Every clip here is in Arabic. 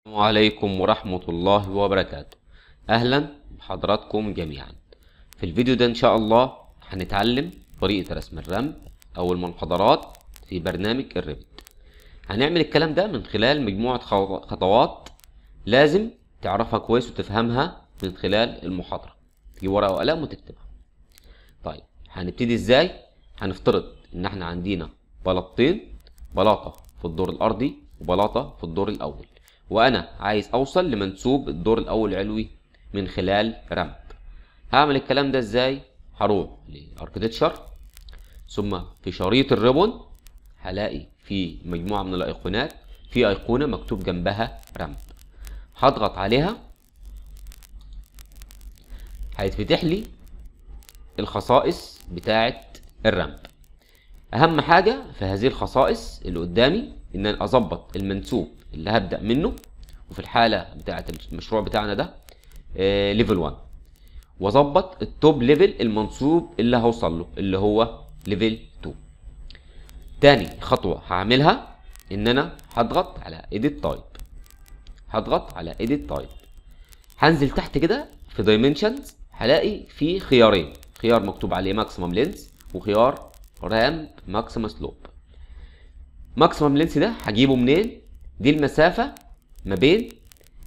السلام عليكم ورحمة الله وبركاته أهلا بحضراتكم جميعا في الفيديو ده إن شاء الله هنتعلم طريقة رسم الرمل أو المنحدرات في برنامج الريفت هنعمل الكلام ده من خلال مجموعة خطوات لازم تعرفها كويس وتفهمها من خلال المحاضرة في ورقة وقلم وتكتبها طيب هنبتدي إزاي؟ هنفترض إن إحنا عندنا بلاطتين بلاطة في الدور الأرضي وبلاطة في الدور الأول وأنا عايز أوصل لمنسوب الدور الأول العلوي من خلال رامب هعمل الكلام ده إزاي؟ هروح لأركتشر ثم في شريط الريبون هلاقي في مجموعة من الأيقونات في أيقونة مكتوب جنبها رامب هضغط عليها هيتفتح لي الخصائص بتاعة الرامب أهم حاجة في هذه الخصائص اللي قدامي إن أنا أظبط المنسوب اللي هبدا منه وفي الحاله بتاعه المشروع بتاعنا ده ليفل 1 واظبط التوب ليفل المنصوب اللي هوصل له اللي هو ليفل 2 تاني خطوه هعملها ان انا هضغط على ايديت تايب هضغط على ايديت تايب هنزل تحت كده في دايمنشنز هلاقي في خيارين خيار مكتوب عليه ماكسيمم لينس وخيار رام ماكسيمم سلوب ماكسيمم لينس ده هجيبه منين دي المسافه ما بين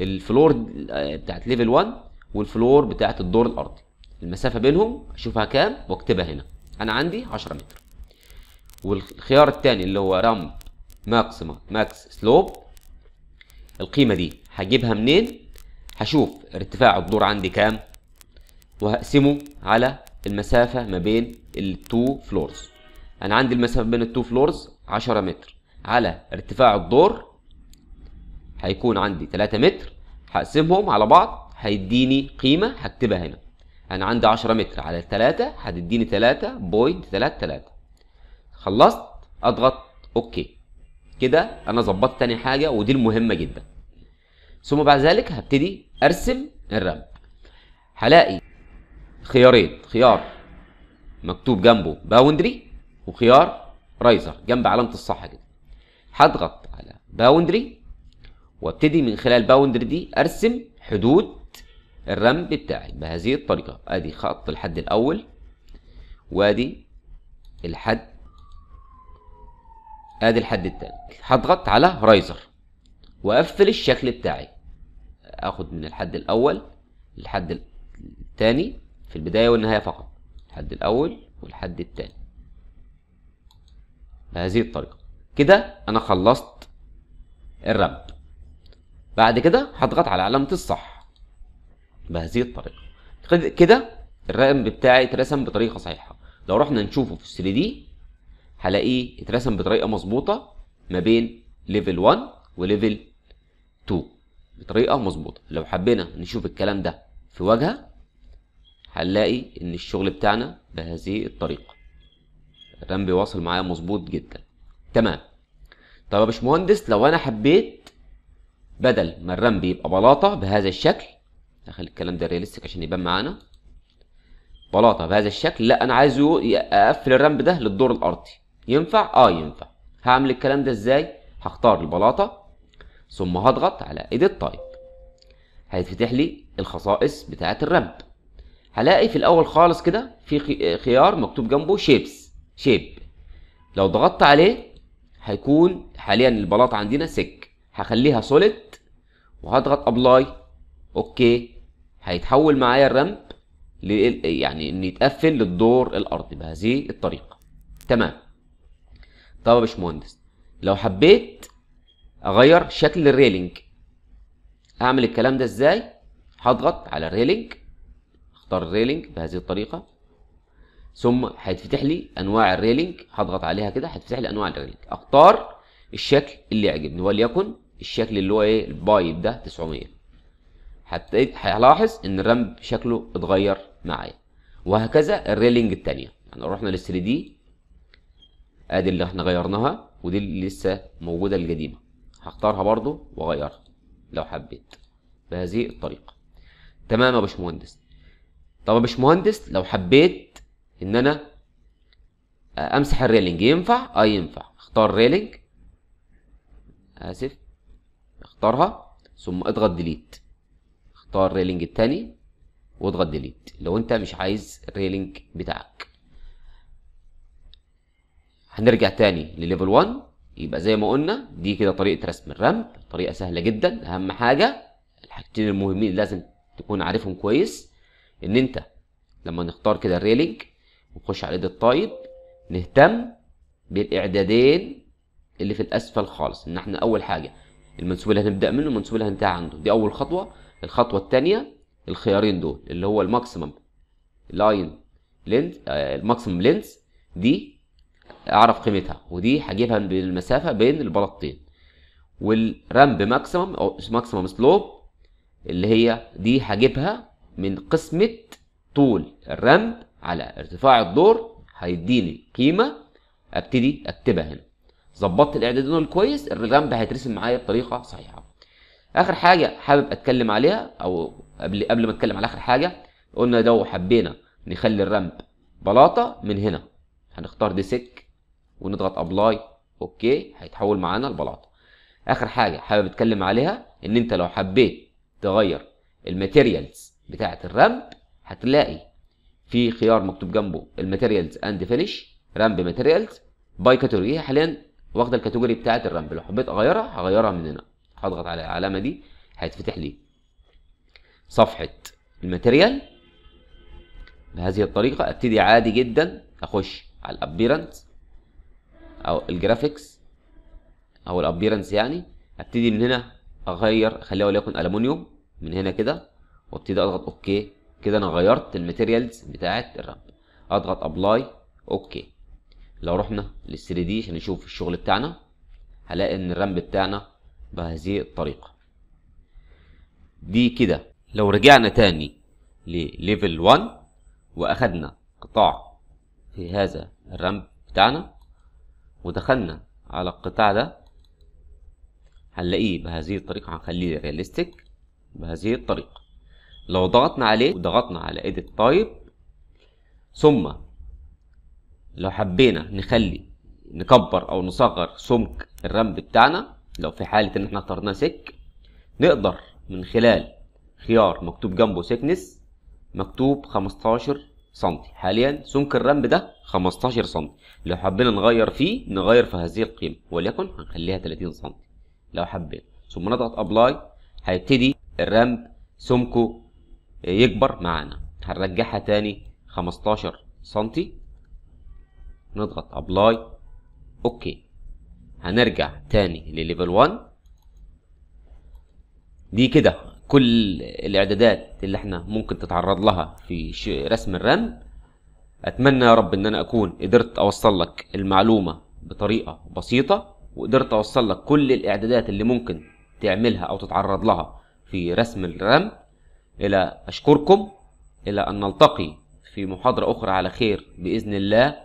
الفلور بتاعت ليفل 1 والفلور بتاعت الدور الارضي المسافه بينهم اشوفها كام واكتبها هنا انا عندي 10 متر والخيار الثاني اللي هو رامب ماكسيما ماكس سلوب القيمه دي هجيبها منين هشوف ارتفاع الدور عندي كام وهقسمه على المسافه ما بين التو فلورز انا عندي المسافه بين التو فلورز 10 متر على ارتفاع الدور هيكون عندي 3 متر هقسمهم على بعض هيديني قيمه هكتبها هنا انا عندي 10 متر على 3 هتديني 3 3 3 خلصت اضغط اوكي كده انا ظبطت تاني حاجه ودي المهمه جدا ثم بعد ذلك هبتدي ارسم الرم هلاقي خيارين خيار مكتوب جنبه باوندري وخيار رايزر جنب علامه الصح كده هضغط على باوندري وابتدي من خلال الباوندري دي ارسم حدود الرمب بتاعي بهذه الطريقه ادي خط الحد الاول وادي الحد ادي الحد التاني هضغط على رايزر واقفل الشكل بتاعي اخد من الحد الاول للحد التاني في البدايه والنهايه فقط الحد الاول والحد التاني بهذه الطريقه كده انا خلصت الرمب بعد كده هضغط على علامة الصح بهذه الطريقة كده الرقم بتاعي اترسم بطريقة صحيحة لو رحنا نشوفه في 3 دي هلاقيه اترسم بطريقة مظبوطة ما بين ليفل 1 وليفل 2 بطريقة مظبوطة لو حبينا نشوف الكلام ده في واجهة هنلاقي ان الشغل بتاعنا بهذه الطريقة الرقم بيواصل معايا مظبوط جدا تمام طب يا باشمهندس لو انا حبيت بدل ما الرام يبقى بلاطه بهذا الشكل هخلي الكلام ده رياليستيك عشان يبان معانا بلاطه بهذا الشكل لا انا عايزه اقفل الرام ده للدور الارضي ينفع اه ينفع هعمل الكلام ده ازاي هختار البلاطه ثم هضغط على ايديت تايب هيتفتح لي الخصائص بتاعه الرام هلاقي في الاول خالص كده في خيار مكتوب جنبه شيبس شيب لو ضغطت عليه هيكون حاليا البلاطه عندنا سك هخليها سوليد وهضغط ابلاي اوكي هيتحول معايا الرامب يعني ان يتقفل للدور الارضي بهذه الطريقه تمام طب يا باشمهندس لو حبيت اغير شكل الريلينج اعمل الكلام ده ازاي هضغط على الريلينج اختار الريلينج بهذه الطريقه ثم هيتفتح لي انواع الريلينج هضغط عليها كده هتفتح لي انواع الريلينج اختار الشكل اللي يعجبني وليكن الشكل اللي هو ايه البايب ده 900 هتلاقي هلاحظ ان الرامب شكله اتغير معايا وهكذا الريلينج الثانيه يعني رحنا لل 3 دي ادي اللي احنا غيرناها ودي اللي لسه موجوده القديمه هختارها برضو واغيرها لو حبيت بهذه الطريقه تمام يا باشمهندس طب يا باشمهندس لو حبيت ان انا امسح الريلينج ينفع اه ينفع اختار ريلينج اسف اختارها ثم اضغط ديليت اختار الريلينج الثاني واضغط ديليت لو انت مش عايز الريلينج بتاعك هنرجع تاني لليفل 1 يبقى زي ما قلنا دي كده طريقه رسم الرمب طريقه سهله جدا اهم حاجه الحاجتين المهمين لازم تكون عارفهم كويس ان انت لما نختار كده الريلينج ونخش على ايد الطيب نهتم بالاعدادين اللي في الاسفل خالص ان احنا اول حاجه المنسوب اللي هنبدا منه المنسوب اللي هننتهي عنده دي اول خطوه الخطوه الثانيه الخيارين دول اللي هو الماكسيمم لاين لينز آه، الماكسيمم لينز دي اعرف قيمتها ودي هجيبها بالمسافه بين البلاطتين والرامب ماكسيمم او ماكسيمم سلوب اللي هي دي هجيبها من قسمه طول الرامب على ارتفاع الدور هيديني قيمه ابتدي اكتبها هنا ظبطت الاعداد دول كويس الرامب هيترسم معايا بطريقه صحيحه اخر حاجه حابب اتكلم عليها او قبل قبل ما اتكلم على اخر حاجه قلنا لو حبينا نخلي الرامب بلاطه من هنا هنختار دي سك ونضغط ابلاي اوكي هيتحول معانا البلاطه اخر حاجه حابب اتكلم عليها ان انت لو حبيت تغير الماتيريالز بتاعه الرامب هتلاقي في خيار مكتوب جنبه الماتيريالز اند فينيش رامب ماتيريالز باي كاتيجوري حاليا واخده الكاتيجوري بتاعه الرامب لو حبيت اغيرها هغيرها من هنا هضغط على العلامه دي هيتفتح لي صفحه الماتيريال بهذه الطريقه ابتدي عادي جدا اخش على الابيرنس او الجرافيكس او الابيرنس يعني ابتدي من هنا اغير اخليها وليكن الومنيوم من هنا كده وابتدي اضغط اوكي كده انا غيرت الماتيريالز بتاعه الرامب اضغط ابلاي اوكي لو رحنا لل 3 دي عشان نشوف الشغل بتاعنا هلاقي ان الرام بتاعنا بهذه الطريقه دي كده لو رجعنا تاني لليفل 1 واخدنا قطاع في هذا الرام بتاعنا ودخلنا على القطاع ده هنلاقيه بهذه الطريقه هنخليه رياليستيك بهذه الطريقه لو ضغطنا عليه وضغطنا على edit type ثم لو حبينا نخلي نكبر او نصغر سمك الرام بتاعنا لو في حالة ان احنا اخترناه سك نقدر من خلال خيار مكتوب جنبه سكنس مكتوب 15 سنتي حاليا سمك الرام ده 15 سنتي لو حبينا نغير فيه نغير في هذه القيمة وليكن هنخليها 30 سنتي لو حبينا ثم نضغط ابلاي هيبتدي الرام سمكه يكبر معانا هنرجعها تاني 15 سنتي نضغط ابلاي اوكي هنرجع تاني لليفل 1 دي كده كل الاعدادات اللي احنا ممكن تتعرض لها في رسم الرام اتمنى يا رب ان انا اكون قدرت اوصل لك المعلومه بطريقه بسيطه وقدرت اوصل لك كل الاعدادات اللي ممكن تعملها او تتعرض لها في رسم الرام الى اشكركم الى ان نلتقي في محاضره اخرى على خير باذن الله